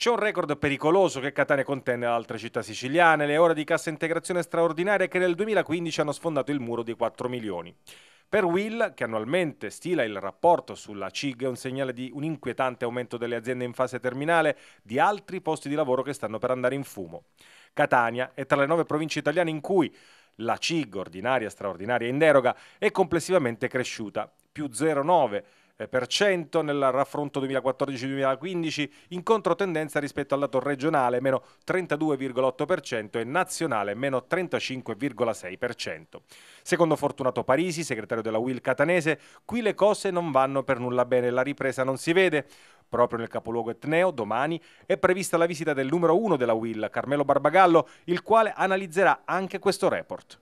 C'è un record pericoloso che Catania contende ad altre città siciliane, le ore di cassa integrazione straordinaria che nel 2015 hanno sfondato il muro di 4 milioni. Per Will, che annualmente stila il rapporto sulla CIG, è un segnale di un inquietante aumento delle aziende in fase terminale, di altri posti di lavoro che stanno per andare in fumo. Catania è tra le nove province italiane in cui la CIG, ordinaria, straordinaria e in deroga, è complessivamente cresciuta, più 0,9 3,5% eh, nel raffronto 2014-2015, in controtendenza rispetto al dato regionale meno 32,8% e nazionale meno 35,6%. Secondo Fortunato Parisi, segretario della Will catanese, qui le cose non vanno per nulla bene, la ripresa non si vede. Proprio nel capoluogo etneo, domani, è prevista la visita del numero uno della Will, Carmelo Barbagallo, il quale analizzerà anche questo report.